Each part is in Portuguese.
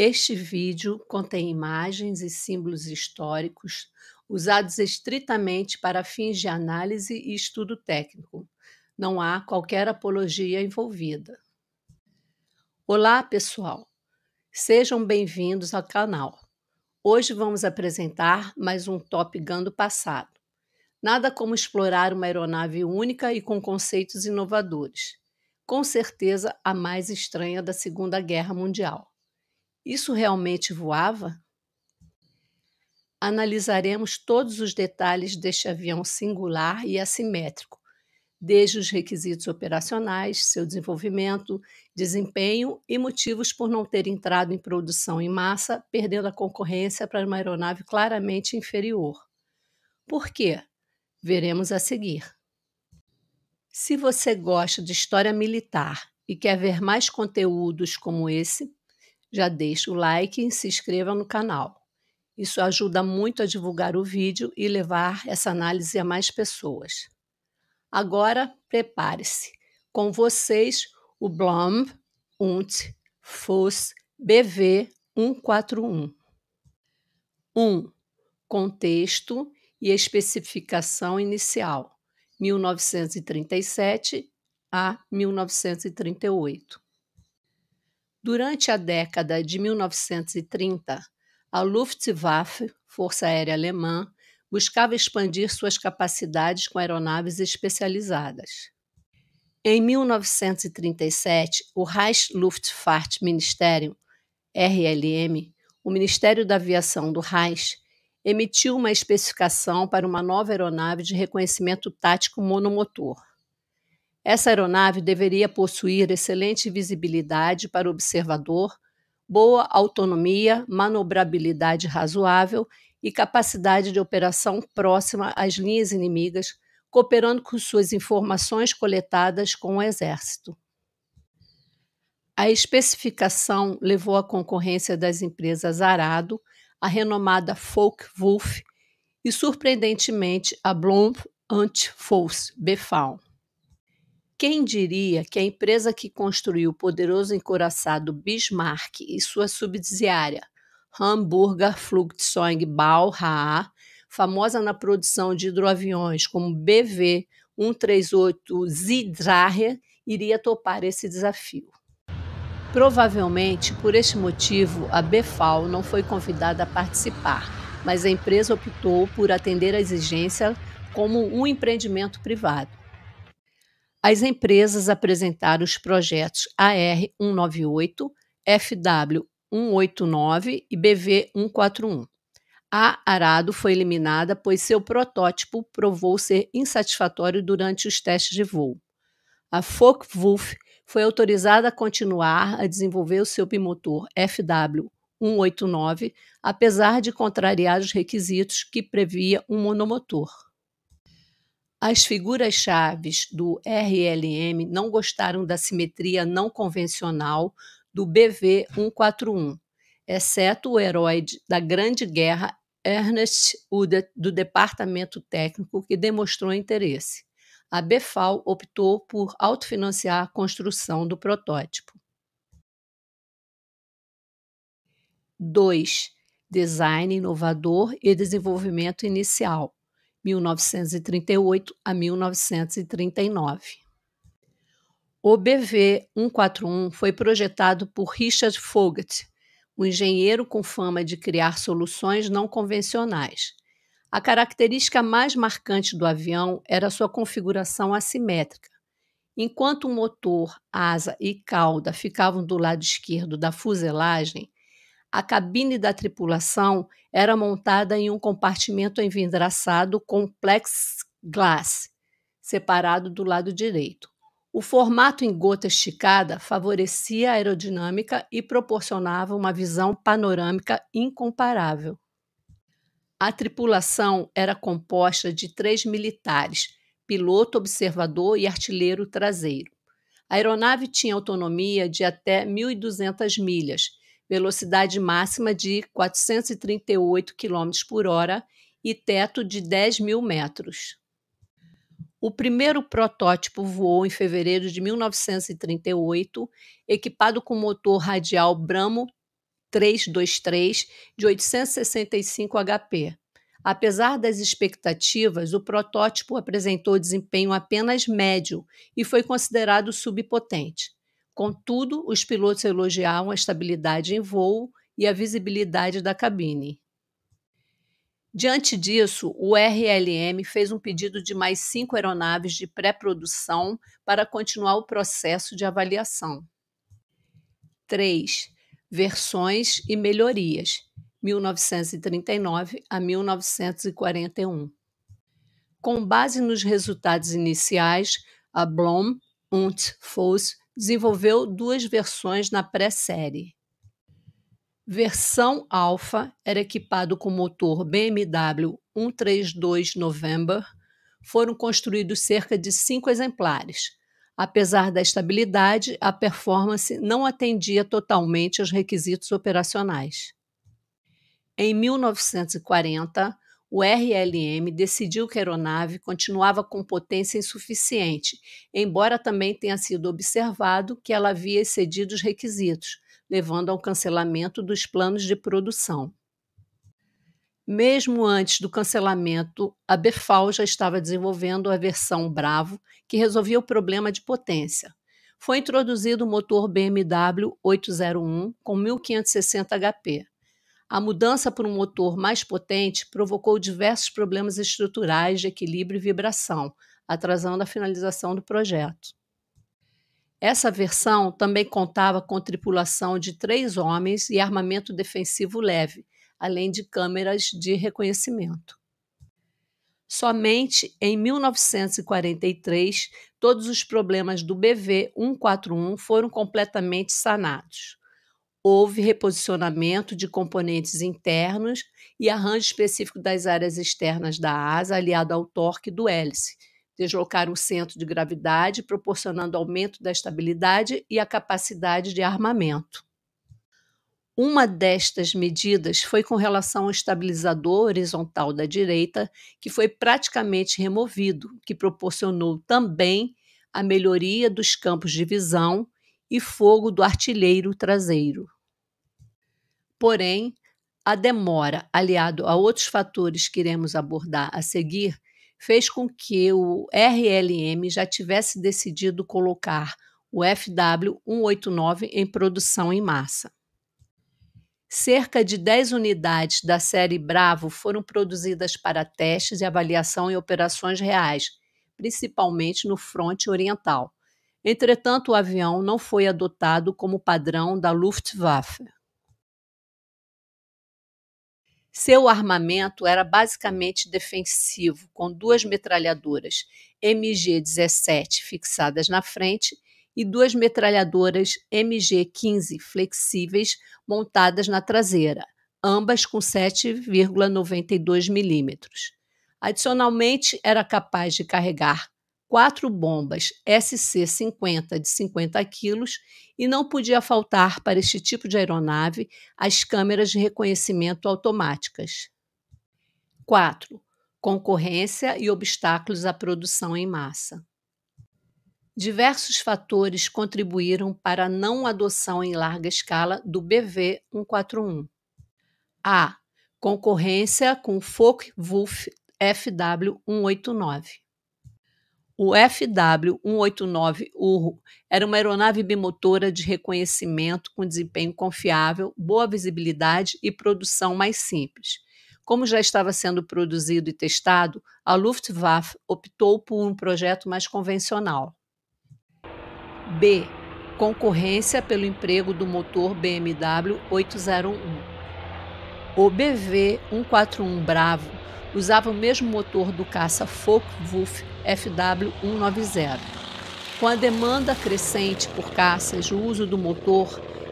Este vídeo contém imagens e símbolos históricos usados estritamente para fins de análise e estudo técnico. Não há qualquer apologia envolvida. Olá, pessoal! Sejam bem-vindos ao canal. Hoje vamos apresentar mais um Top Gun do passado. Nada como explorar uma aeronave única e com conceitos inovadores. Com certeza, a mais estranha da Segunda Guerra Mundial. Isso realmente voava? Analisaremos todos os detalhes deste avião singular e assimétrico, desde os requisitos operacionais, seu desenvolvimento, desempenho e motivos por não ter entrado em produção em massa, perdendo a concorrência para uma aeronave claramente inferior. Por quê? Veremos a seguir. Se você gosta de história militar e quer ver mais conteúdos como esse, já deixe o like e se inscreva no canal. Isso ajuda muito a divulgar o vídeo e levar essa análise a mais pessoas. Agora, prepare-se. Com vocês, o Blom und Fuss BV 141. 1. Contexto e especificação inicial, 1937 a 1938. Durante a década de 1930, a Luftwaffe, Força Aérea Alemã, buscava expandir suas capacidades com aeronaves especializadas. Em 1937, o Reichsluftfahrtministerium, RLM, o Ministério da Aviação do Reich, emitiu uma especificação para uma nova aeronave de reconhecimento tático monomotor. Essa aeronave deveria possuir excelente visibilidade para o observador, boa autonomia, manobrabilidade razoável e capacidade de operação próxima às linhas inimigas, cooperando com suas informações coletadas com o Exército. A especificação levou à concorrência das empresas Arado, a renomada Folk-Wulf e, surpreendentemente, a Blom Antfos, Befal. Quem diria que a empresa que construiu o poderoso encoraçado Bismarck e sua subsidiária, Hamburger Flugzeugbau HA, famosa na produção de hidroaviões como BV 138 Zidrahe, iria topar esse desafio. Provavelmente, por este motivo, a Befal não foi convidada a participar, mas a empresa optou por atender a exigência como um empreendimento privado as empresas apresentaram os projetos AR 198, FW 189 e BV 141. A Arado foi eliminada pois seu protótipo provou ser insatisfatório durante os testes de voo. A Focke-Wulf foi autorizada a continuar a desenvolver o seu bimotor FW 189, apesar de contrariar os requisitos que previa um monomotor. As figuras-chave do RLM não gostaram da simetria não convencional do BV 141, exceto o herói da Grande Guerra Ernest Udet, do Departamento Técnico, que demonstrou interesse. A Befal optou por autofinanciar a construção do protótipo. 2. Design inovador e desenvolvimento inicial. 1938 a 1939. O BV 141 foi projetado por Richard Fogat, um engenheiro com fama de criar soluções não convencionais. A característica mais marcante do avião era sua configuração assimétrica. Enquanto o motor, asa e cauda ficavam do lado esquerdo da fuselagem, a cabine da tripulação era montada em um compartimento envidraçado com plexiglass, glass, separado do lado direito. O formato em gota esticada favorecia a aerodinâmica e proporcionava uma visão panorâmica incomparável. A tripulação era composta de três militares, piloto, observador e artilheiro traseiro. A aeronave tinha autonomia de até 1.200 milhas velocidade máxima de 438 km por hora e teto de 10 mil metros. O primeiro protótipo voou em fevereiro de 1938, equipado com motor radial Bramo 323 de 865 HP. Apesar das expectativas, o protótipo apresentou desempenho apenas médio e foi considerado subpotente. Contudo, os pilotos elogiaram a estabilidade em voo e a visibilidade da cabine. Diante disso, o RLM fez um pedido de mais cinco aeronaves de pré-produção para continuar o processo de avaliação. 3. Versões e melhorias 1939 a 1941. Com base nos resultados iniciais, a Blom Hunt, Foss desenvolveu duas versões na pré-série. Versão Alpha era equipado com motor BMW 132 November. Foram construídos cerca de cinco exemplares. Apesar da estabilidade, a performance não atendia totalmente aos requisitos operacionais. Em 1940, o RLM decidiu que a aeronave continuava com potência insuficiente, embora também tenha sido observado que ela havia excedido os requisitos, levando ao cancelamento dos planos de produção. Mesmo antes do cancelamento, a Befal já estava desenvolvendo a versão Bravo, que resolvia o problema de potência. Foi introduzido o motor BMW 801 com 1560 HP, a mudança para um motor mais potente provocou diversos problemas estruturais de equilíbrio e vibração, atrasando a finalização do projeto. Essa versão também contava com tripulação de três homens e armamento defensivo leve, além de câmeras de reconhecimento. Somente em 1943, todos os problemas do BV 141 foram completamente sanados houve reposicionamento de componentes internos e arranjo específico das áreas externas da asa, aliado ao torque do hélice. Deslocar o centro de gravidade, proporcionando aumento da estabilidade e a capacidade de armamento. Uma destas medidas foi com relação ao estabilizador horizontal da direita, que foi praticamente removido, que proporcionou também a melhoria dos campos de visão e fogo do artilheiro traseiro. Porém, a demora, aliado a outros fatores que iremos abordar a seguir, fez com que o RLM já tivesse decidido colocar o FW189 em produção em massa. Cerca de 10 unidades da série Bravo foram produzidas para testes e avaliação em operações reais, principalmente no fronte oriental. Entretanto, o avião não foi adotado como padrão da Luftwaffe. Seu armamento era basicamente defensivo, com duas metralhadoras MG-17 fixadas na frente e duas metralhadoras MG-15 flexíveis montadas na traseira, ambas com 7,92 milímetros. Adicionalmente, era capaz de carregar quatro bombas SC-50 de 50 quilos e não podia faltar para este tipo de aeronave as câmeras de reconhecimento automáticas. 4. Concorrência e obstáculos à produção em massa. Diversos fatores contribuíram para a não adoção em larga escala do BV 141. A. Concorrência com o Focke-Wulf FW 189. O FW-189 Urro era uma aeronave bimotora de reconhecimento com desempenho confiável, boa visibilidade e produção mais simples. Como já estava sendo produzido e testado, a Luftwaffe optou por um projeto mais convencional. B. Concorrência pelo emprego do motor BMW 801. O BV-141 Bravo usava o mesmo motor do caça Focke-Wulf FW190. Com a demanda crescente por caças, o uso do motor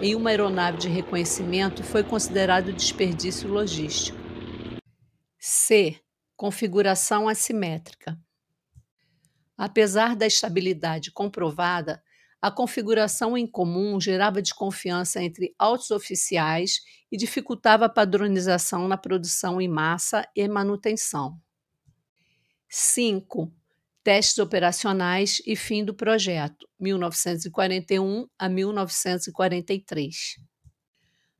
em uma aeronave de reconhecimento foi considerado desperdício logístico. C. Configuração assimétrica. Apesar da estabilidade comprovada, a configuração em comum gerava desconfiança entre altos oficiais e dificultava a padronização na produção em massa e manutenção. 5 testes operacionais e fim do projeto, 1941 a 1943.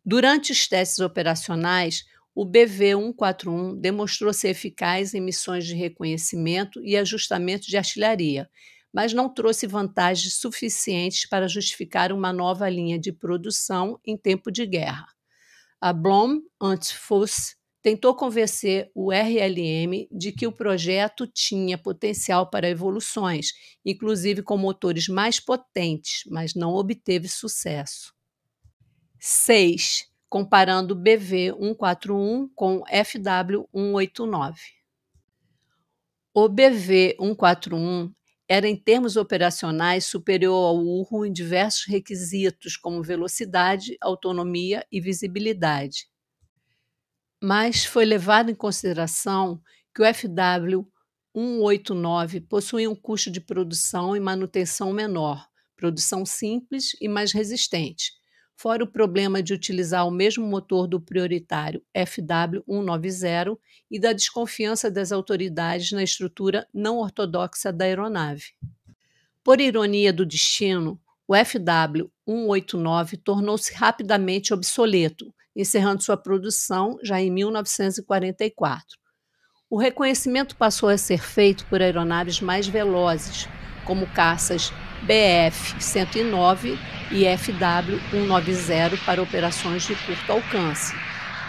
Durante os testes operacionais, o BV-141 demonstrou ser eficaz em missões de reconhecimento e ajustamento de artilharia, mas não trouxe vantagens suficientes para justificar uma nova linha de produção em tempo de guerra. A Blom Antifuss tentou convencer o RLM de que o projeto tinha potencial para evoluções, inclusive com motores mais potentes, mas não obteve sucesso. 6. Comparando BV-141 com FW-189. O BV-141 era, em termos operacionais, superior ao URO em diversos requisitos, como velocidade, autonomia e visibilidade mas foi levado em consideração que o FW 189 possuía um custo de produção e manutenção menor, produção simples e mais resistente, fora o problema de utilizar o mesmo motor do prioritário FW190 e da desconfiança das autoridades na estrutura não ortodoxa da aeronave. Por ironia do destino, o FW189 tornou-se rapidamente obsoleto encerrando sua produção já em 1944. O reconhecimento passou a ser feito por aeronaves mais velozes, como caças BF-109 e FW-190 para operações de curto alcance,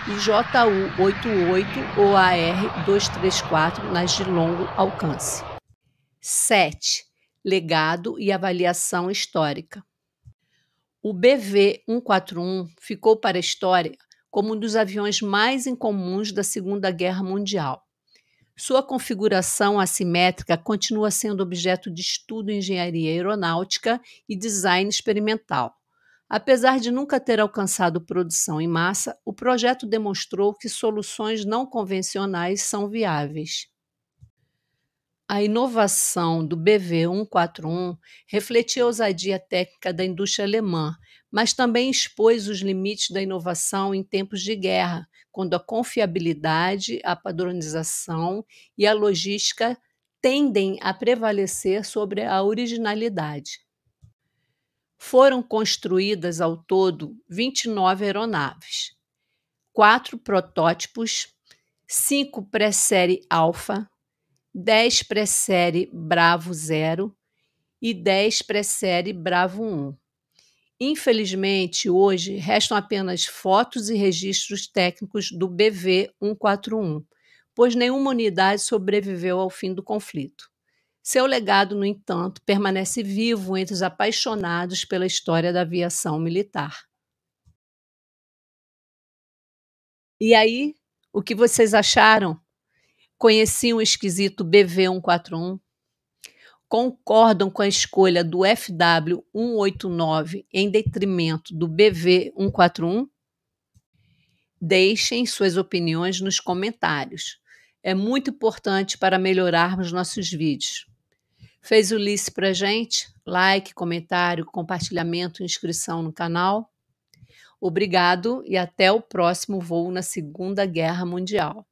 e JU-88 ou AR-234 nas de longo alcance. 7. Legado e avaliação histórica. O BV-141 ficou para a história como um dos aviões mais incomuns da Segunda Guerra Mundial. Sua configuração assimétrica continua sendo objeto de estudo em engenharia aeronáutica e design experimental. Apesar de nunca ter alcançado produção em massa, o projeto demonstrou que soluções não convencionais são viáveis. A inovação do BV 141 refletia a ousadia técnica da indústria alemã, mas também expôs os limites da inovação em tempos de guerra, quando a confiabilidade, a padronização e a logística tendem a prevalecer sobre a originalidade. Foram construídas ao todo 29 aeronaves, quatro protótipos, cinco pré-série Alfa, 10 pré-série Bravo 0 e 10 pré-série Bravo 1. Infelizmente, hoje restam apenas fotos e registros técnicos do BV 141, pois nenhuma unidade sobreviveu ao fim do conflito. Seu legado, no entanto, permanece vivo entre os apaixonados pela história da aviação militar. E aí, o que vocês acharam? Conheci um esquisito BV141. Concordam com a escolha do FW189 em detrimento do BV141? Deixem suas opiniões nos comentários. É muito importante para melhorarmos nossos vídeos. Fez o Lice para gente? Like, comentário, compartilhamento, inscrição no canal. Obrigado e até o próximo voo na Segunda Guerra Mundial.